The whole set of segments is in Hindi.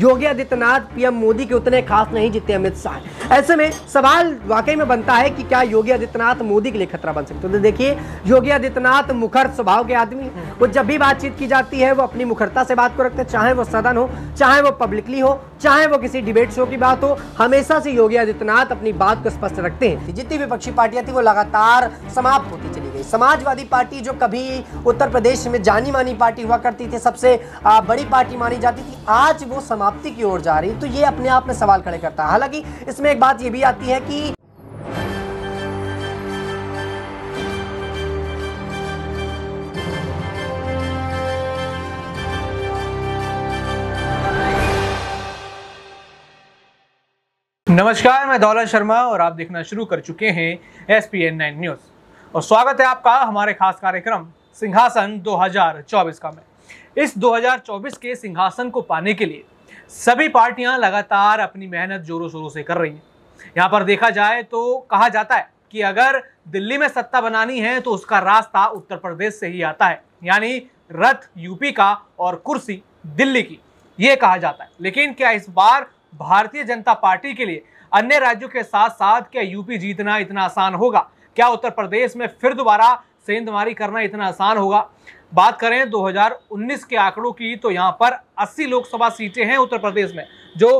योगी आदित्यनाथ पीएम मोदी के उतने खास नहीं जितने अमित शाह ऐसे में सवाल वाकई में बनता है कि क्या योगी आदित्यनाथ मोदी के लिए खतरा बन सकते तो देखिए योगी आदित्यनाथ मुखर स्वभाव के आदमी वो जब भी बातचीत की जाती है वो अपनी मुखरता से बात को रखते चाहे वो सदन हो चाहे वो पब्लिकली हो चाहे वो किसी डिबेट शो की बात हो हमेशा से योगी आदित्यनाथ अपनी बात को स्पष्ट रखते हैं जितनी विपक्षी पार्टियां थी वो लगातार समाप्त होती चली गई समाजवादी पार्टी जो कभी उत्तर प्रदेश में जानी मानी पार्टी हुआ करती थी सबसे बड़ी पार्टी मानी जाती थी आज वो समाप्ति की ओर जा रही तो ये अपने आप में सवाल खड़े करता है हालांकि इसमें एक बात ये भी आती है कि नमस्कार मैं दौलत शर्मा और आप देखना शुरू कर चुके हैं S P N nine news और स्वागत है आपका हमारे खास कार्यक्रम सिंहासन 2024 का में इस 2024 के सिंहासन को पाने के लिए सभी पार्टियां लगातार अपनी मेहनत जोरों शोरों से कर रही हैं यहाँ पर देखा जाए तो कहा जाता है कि अगर दिल्ली में सत्ता बनानी है तो उसका रास्ता उत्तर प्रदेश से ही आता है यानी रथ यूपी का और कुर्सी दिल्ली की ये कहा जाता है लेकिन क्या इस बार भारतीय जनता पार्टी के लिए अन्य राज्यों के साथ साथ क्या यूपी जीतना इतना आसान होगा क्या उत्तर प्रदेश में फिर दोबारा सेंधमारी करना इतना आसान होगा बात करें 2019 के आंकड़ों की तो यहां पर 80 लोकसभा सीटें हैं उत्तर प्रदेश में जो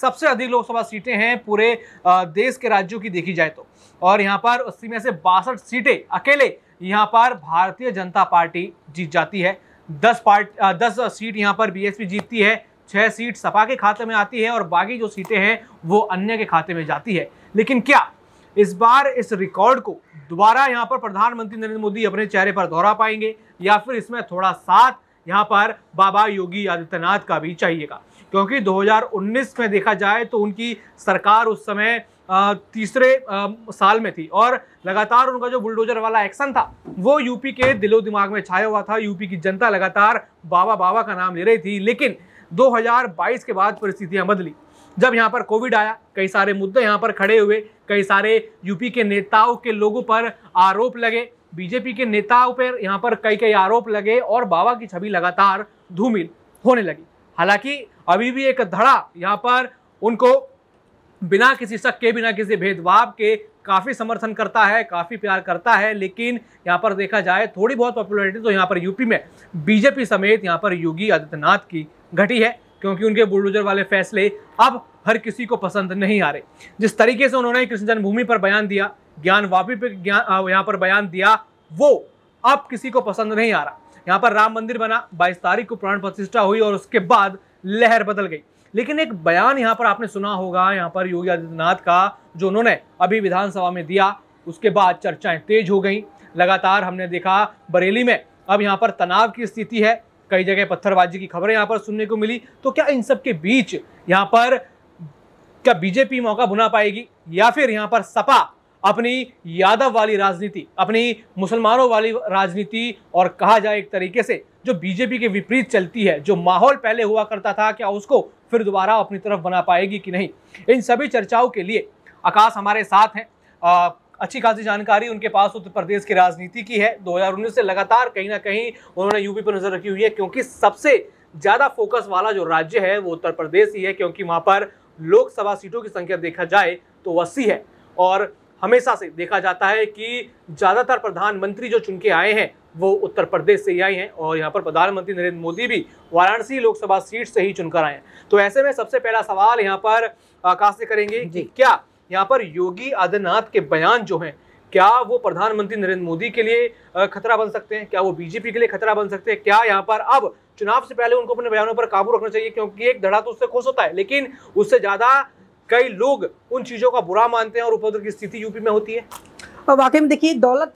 सबसे अधिक लोकसभा सीटें हैं पूरे देश के राज्यों की देखी जाए तो और यहां पर अस्सी में से बासठ सीटें अकेले यहां पर भारतीय जनता पार्टी जीत जाती है दस पार्ट दस सीट यहां पर बीएसपी जीतती है छह सीट सपा के खाते में आती है और बाकी जो सीटें हैं वो अन्य के खाते में जाती है लेकिन क्या इस बार इस रिकॉर्ड को दोबारा यहाँ पर प्रधानमंत्री नरेंद्र मोदी अपने चेहरे पर दोहरा पाएंगे या फिर इसमें थोड़ा साथ यहाँ पर बाबा योगी आदित्यनाथ का भी चाहिएगा क्योंकि 2019 में देखा जाए तो उनकी सरकार उस समय तीसरे साल में थी और लगातार उनका जो बुलडोजर वाला एक्शन था वो यूपी के दिलो दिमाग में छाया हुआ था यूपी की जनता लगातार बाबा बाबा का नाम ले रही थी लेकिन 2022 के बाद परिस्थितियां बदली जब यहाँ पर कोविड आया कई सारे मुद्दे यहाँ पर खड़े हुए कई सारे यूपी के नेताओं के लोगों पर आरोप लगे बीजेपी के नेताओं पर यहाँ पर कई कई आरोप लगे और बाबा की छवि लगातार धूमिल होने लगी हालांकि अभी भी एक धड़ा यहाँ पर उनको बिना किसी शक के बिना किसी भेदभाव के काफ़ी समर्थन करता है काफ़ी प्यार करता है लेकिन यहाँ पर देखा जाए थोड़ी बहुत पॉपुलरिटी तो यहाँ पर यूपी में बीजेपी समेत यहाँ पर योगी आदित्यनाथ की घटी है क्योंकि उनके बुलडोजर वाले फैसले अब हर किसी को पसंद नहीं आ रहे जिस तरीके से उन्होंने कृष्ण जन्मभूमि पर बयान दिया ज्ञान वापी पर ज्ञान यहाँ पर बयान दिया वो अब किसी को पसंद नहीं आ रहा यहाँ पर राम मंदिर बना बाईस तारीख को प्राण प्रतिष्ठा हुई और उसके बाद लहर बदल गई लेकिन एक बयान यहाँ पर आपने सुना होगा यहाँ पर योगी आदित्यनाथ का जो उन्होंने अभी विधानसभा में दिया उसके बाद चर्चाएं तेज हो गई लगातार हमने देखा बरेली में अब यहाँ पर तनाव की स्थिति है कई जगह पत्थरबाजी की खबरें यहाँ पर सुनने को मिली तो क्या इन सब के बीच यहाँ पर क्या बीजेपी मौका बुना पाएगी या फिर यहाँ पर सपा अपनी यादव वाली राजनीति अपनी मुसलमानों वाली राजनीति और कहा जाए एक तरीके से जो बीजेपी के विपरीत चलती है जो माहौल पहले हुआ करता था क्या उसको फिर दोबारा अपनी तरफ बना पाएगी कि नहीं इन सभी चर्चाओं के लिए आकाश हमारे साथ हैं अच्छी खासी जानकारी उनके पास उत्तर प्रदेश की राजनीति की है 2019 से लगातार कहीं ना कहीं उन्होंने यूपी पर नज़र रखी हुई है क्योंकि सबसे ज़्यादा फोकस वाला जो राज्य है वो उत्तर प्रदेश ही है क्योंकि वहाँ पर लोकसभा सीटों की संख्या देखा जाए तो अस्सी है और हमेशा से देखा जाता है कि ज़्यादातर प्रधानमंत्री जो चुन के आए हैं वो उत्तर प्रदेश से ही आए हैं और यहाँ पर प्रधानमंत्री नरेंद्र मोदी भी वाराणसी लोकसभा सीट से ही चुनकर आए हैं तो ऐसे में सबसे पहला सवाल यहाँ पर आकाश से करेंगे कि क्या यहाँ पर योगी आदित्यनाथ के बयान जो हैं क्या वो प्रधानमंत्री नरेंद्र मोदी के लिए खतरा बन सकते हैं क्या वो बीजेपी के लिए खतरा बन सकते हैं क्या यहाँ पर अब चुनाव से पहले उनको अपने बयानों पर काबू रखना चाहिए क्योंकि एक धड़ा तो उससे खुश होता है लेकिन उससे ज़्यादा कई लोग उन चीज़ों का बुरा मानते हैं और उपद्र की स्थिति यूपी में होती है और वाकई में देखिए दौलत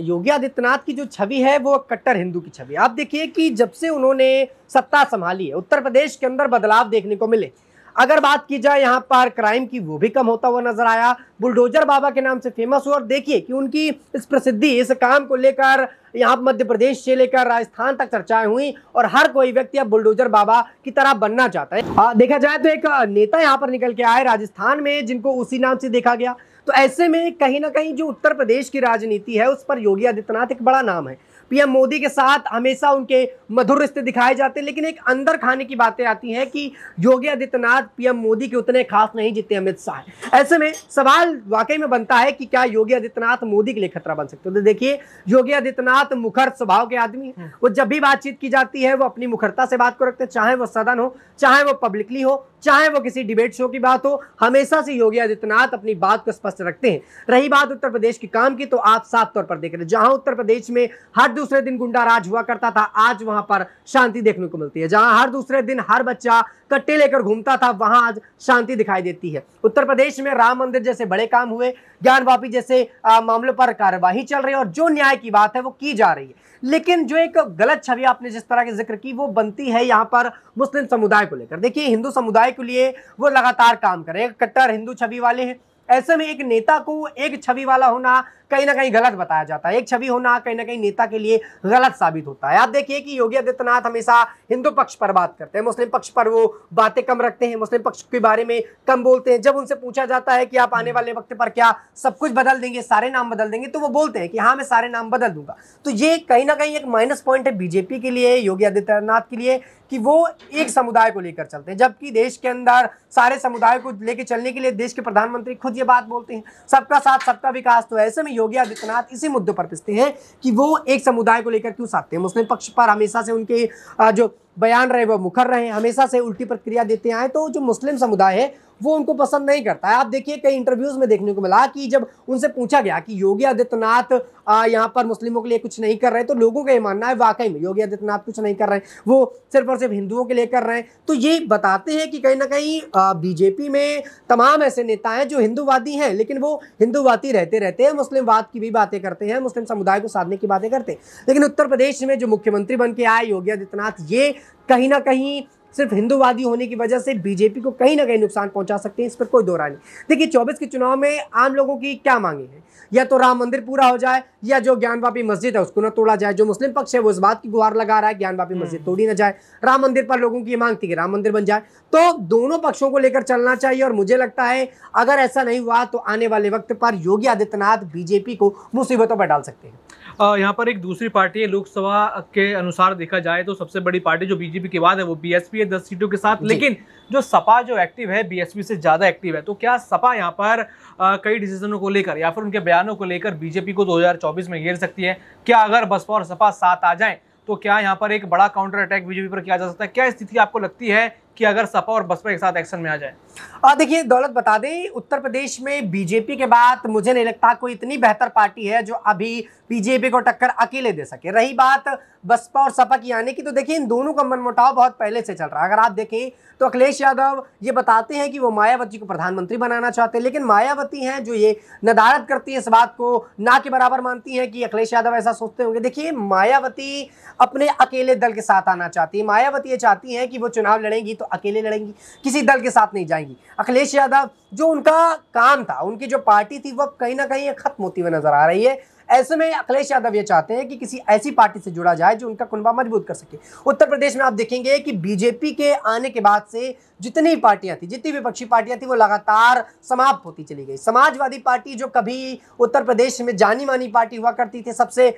योगी आदित्यनाथ की जो छवि है वो कट्टर हिंदू की छवि आप देखिए कि जब से उन्होंने सत्ता संभाली है उत्तर प्रदेश के अंदर बदलाव देखने को मिले अगर बात की जाए यहाँ पर क्राइम की वो भी कम होता हुआ नजर आया बुलडोजर बाबा के नाम से फेमस हुआ और देखिए कि उनकी इस प्रसिद्धि इस काम को लेकर यहाँ मध्य प्रदेश से लेकर राजस्थान तक चर्चाएं हुई और हर कोई व्यक्ति अब बुलडोजर बाबा की तरह बनना चाहता है आ, देखा जाए तो एक नेता यहाँ पर निकल के आए राजस्थान में जिनको उसी नाम से देखा गया तो ऐसे में कहीं ना कहीं जो उत्तर प्रदेश की राजनीति है उस पर योगी आदित्यनाथ एक बड़ा नाम है पीएम मोदी के साथ हमेशा उनके मधुर रिश्ते दिखाए जाते हैं लेकिन एक अंदर खाने की बातें आती हैं कि योगी आदित्यनाथ पीएम मोदी के उतने खास नहीं जितने अमित शाह ऐसे में सवाल वाकई में बनता है कि क्या योगी आदित्यनाथ मोदी के लिए खतरा बन सकते तो देखिए योगी आदित्यनाथ मुखर स्वभाव के आदमी हम्म। वो जब भी बातचीत की जाती है वो अपनी मुखरता से बात को रखते हैं चाहे वो सदन हो चाहे वो पब्लिकली हो चाहे वो किसी डिबेट शो की बात हो हमेशा से योगी आदित्यनाथ अपनी बात को स्पष्ट रखते हैं रही बात उत्तर प्रदेश के काम की तो आप साफ तौर पर देख रहे हैं जहां उत्तर प्रदेश में हर दूसरे दिन गुंडा राज हुआ करता था आज वहां पर शांति देखने को मिलती है जहां हर दूसरे दिन हर बच्चा कट्टे लेकर घूमता था वहां आज शांति दिखाई देती है उत्तर प्रदेश में राम मंदिर जैसे बड़े काम हुए ज्ञान वापी जैसे मामलों पर कार्यवाही चल रही है और जो न्याय की बात है वो की जा रही है लेकिन जो एक गलत छवि आपने जिस तरह की जिक्र की वो बनती है यहाँ पर मुस्लिम समुदाय को लेकर देखिए हिंदू समुदाय के लिए वो लगातार काम करें कट्टर हिंदू छवि वाले हैं ऐसे में एक नेता को एक छवि वाला होना कहीं ना कहीं गलत बताया जाता है एक छवि होना कहीं ना कहीं नेता के लिए गलत साबित होता है आप देखिए कि योगी आदित्यनाथ हमेशा हिंदू पक्ष पर बात करते हैं मुस्लिम पक्ष पर वो बातें कम रखते हैं मुस्लिम पक्ष के बारे में कम बोलते हैं जब उनसे पूछा जाता है कि आप आने वाले वक्त पर क्या सब कुछ बदल देंगे सारे नाम बदल देंगे तो वो बोलते हैं कि हाँ मैं सारे नाम बदल दूंगा तो ये कहीं ना कहीं एक माइनस पॉइंट है बीजेपी के लिए योगी आदित्यनाथ के लिए कि वो एक समुदाय को लेकर चलते हैं जबकि देश के अंदर सारे समुदाय को लेकर चलने के लिए देश के प्रधानमंत्री खुद ये बात बोलते हैं सबका साथ सबका विकास तो ऐसे में योगी आदित्यनाथ इसी मुद्दे पर पिसते हैं कि वो एक समुदाय को लेकर क्यों साधते हैं मुस्लिम पक्ष पर हमेशा से उनके जो बयान रहे वो मुखर रहे हमेशा से उल्टी प्रतिक्रिया देते आए तो जो मुस्लिम समुदाय है वो उनको पसंद नहीं करता है आप देखिए कई इंटरव्यूज में देखने को मिला कि जब उनसे पूछा गया कि योगी आदित्यनाथ यहाँ पर मुस्लिमों के लिए कुछ नहीं कर रहे तो लोगों का ये मानना है वाकई में योगी आदित्यनाथ कुछ नहीं कर रहे हैं वो सिर्फ और सिर्फ हिंदुओं के लिए कर रहे हैं तो ये बताते हैं कि कहीं ना कहीं बीजेपी में तमाम ऐसे नेता हैं जो हिंदूवादी हैं लेकिन वो हिंदूवादी रहते रहते हैं मुस्लिमवाद की भी बातें करते हैं मुस्लिम समुदाय को साधने की बातें करते हैं लेकिन उत्तर प्रदेश में जो मुख्यमंत्री बन के आए योगी आदित्यनाथ ये कहीं ना कहीं सिर्फ हिंदूवादी होने की वजह से बीजेपी को कहीं ना कहीं नुकसान पहुंचा सकते हैं इस पर कोई दोहरा नहीं देखिए चौबीस के चुनाव में आम लोगों की क्या मांगे हैं या तो राम मंदिर पूरा हो जाए या जो ज्ञानवापी मस्जिद है उसको ना तोड़ा जाए जो मुस्लिम पक्ष है वो इस बात की गुहार लगा रहा है ज्ञानवापी हम्म। मस्जिद तोड़ी ना जाए राम मंदिर पर लोगों की मांग थी कि राम मंदिर बन जाए तो दोनों पक्षों को लेकर चलना चाहिए और मुझे लगता है अगर ऐसा नहीं हुआ तो आने वाले वक्त पर योगी आदित्यनाथ बीजेपी को मुसीबतों पर डाल सकते हैं यहाँ पर एक दूसरी पार्टी है लोकसभा के अनुसार देखा जाए तो सबसे बड़ी पार्टी जो बीजेपी के बाद है वो बी है दस सीटों के साथ लेकिन जो सपा जो एक्टिव है बीएसपी से ज़्यादा एक्टिव है तो क्या सपा यहाँ पर आ, कई डिसीजनों को लेकर या फिर उनके बयानों को लेकर बीजेपी को 2024 में घेर सकती है क्या अगर बसपा और सपा साथ आ जाए तो क्या यहाँ पर एक बड़ा काउंटर अटैक बीजेपी पर किया जा सकता है क्या स्थिति आपको लगती है कि अगर सपा और बसपा एक साथ एक्शन में आ जाए देखिए दौलत बता दें उत्तर प्रदेश में बीजेपी के बाद मुझे नहीं लगता कोई इतनी बेहतर पार्टी है जो अभी बीजेपी को टक्कर अकेले दे सके रही बात बसपा और सपा की आने की तो देखिए इन दोनों का मनमुटाव बहुत पहले से चल रहा है अगर आप देखें तो अखिलेश यादव ये बताते हैं कि वो मायावती को प्रधानमंत्री बनाना चाहते हैं लेकिन मायावती हैं जो ये नदारत करती हैं इस बात को ना के बराबर मानती हैं कि अखिलेश यादव ऐसा सोचते होंगे देखिए मायावती अपने अकेले दल के साथ आना चाहती है मायावती ये चाहती हैं कि वो चुनाव लड़ेंगी तो अकेले लड़ेंगी किसी दल के साथ नहीं जाएंगी अखिलेश यादव जो उनका काम था उनकी जो पार्टी थी वह कहीं ना कहीं खत्म होती हुई नजर आ रही है ऐसे में अखिलेश यादव ये चाहते हैं कि किसी ऐसी पार्टी से जुड़ा जाए जो उनका कुनबा मजबूत कर सके उत्तर प्रदेश में आप देखेंगे कि बीजेपी के आने के बाद से जितनी पार्टियां थी जितनी विपक्षी पार्टियां थी वो लगातार समाप्त होती चली गई समाजवादी पार्टी जो कभी उत्तर प्रदेश में जानी मानी पार्टी हुआ करती थी सबसे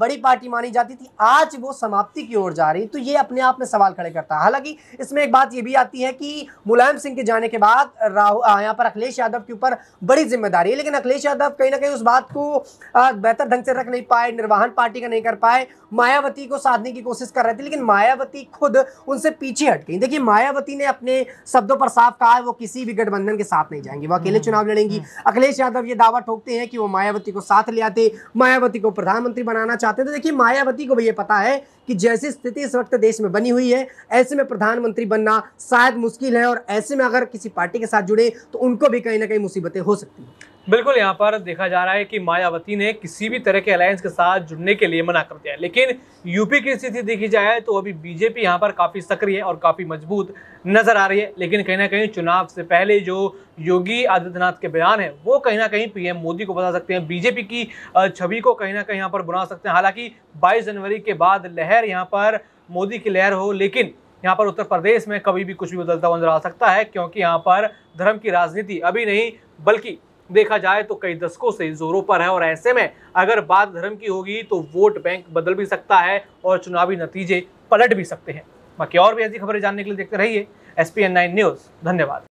बड़ी पार्टी मानी जाती थी आज वो समाप्ति की ओर जा रही तो ये अपने आप में सवाल खड़े करता है हालांकि इसमें एक बात ये भी आती है कि मुलायम सिंह के जाने के बाद राहुल यहाँ पर अखिलेश यादव के ऊपर बड़ी जिम्मेदारी है लेकिन अखिलेश यादव कहीं ना कहीं उस बात को बेहतर ढंग से रख नहीं पाए निर्वाहन पार्टी का नहीं कर पाए मायावती को साधने की कोशिश कर रहे थे लेकिन मायावती खुद उनसे पीछे हट गई देखिए मायावती ने अपने शब्दों पर साफ कहा है वो किसी भी गठबंधन के साथ नहीं जाएंगे वो अकेले हम्म, चुनाव लड़ेंगी हम्म। अखिलेश यादव ये दावा ठोकते हैं कि वो मायावती को साथ ले आते मायावती को प्रधानमंत्री बनाना चाहते तो देखिए मायावती को भी ये पता है कि जैसी स्थिति इस वक्त देश में बनी हुई है ऐसे में प्रधानमंत्री बनना शायद मुश्किल है और ऐसे में अगर किसी पार्टी के साथ जुड़े तो उनको भी कहीं ना कहीं मुसीबतें हो सकती हैं बिल्कुल यहाँ पर देखा जा रहा है कि मायावती ने किसी भी तरह के अलायंस के साथ जुड़ने के लिए मना कर दिया लेकिन यूपी की स्थिति देखी जाए तो अभी बीजेपी यहाँ पर काफ़ी सक्रिय और काफ़ी मजबूत नज़र आ रही है लेकिन कहीं ना कहीं चुनाव से पहले जो योगी आदित्यनाथ के बयान है वो कहीं ना कहीं पीएम मोदी को बता सकते हैं बीजेपी की छवि को कहीं ना कहीं यहाँ पर बुना सकते हैं हालांकि बाईस जनवरी के बाद लहर यहाँ पर मोदी की लहर हो लेकिन यहाँ पर उत्तर प्रदेश में कभी भी कुछ भी बदलता हुआ नजर आ सकता है क्योंकि यहाँ पर धर्म की राजनीति अभी नहीं बल्कि देखा जाए तो कई दशकों से जोरों पर है और ऐसे में अगर बात धर्म की होगी तो वोट बैंक बदल भी सकता है और चुनावी नतीजे पलट भी सकते हैं बाकी और भी ऐसी खबरें जानने के लिए देखते रहिए एस पी न्यूज़ धन्यवाद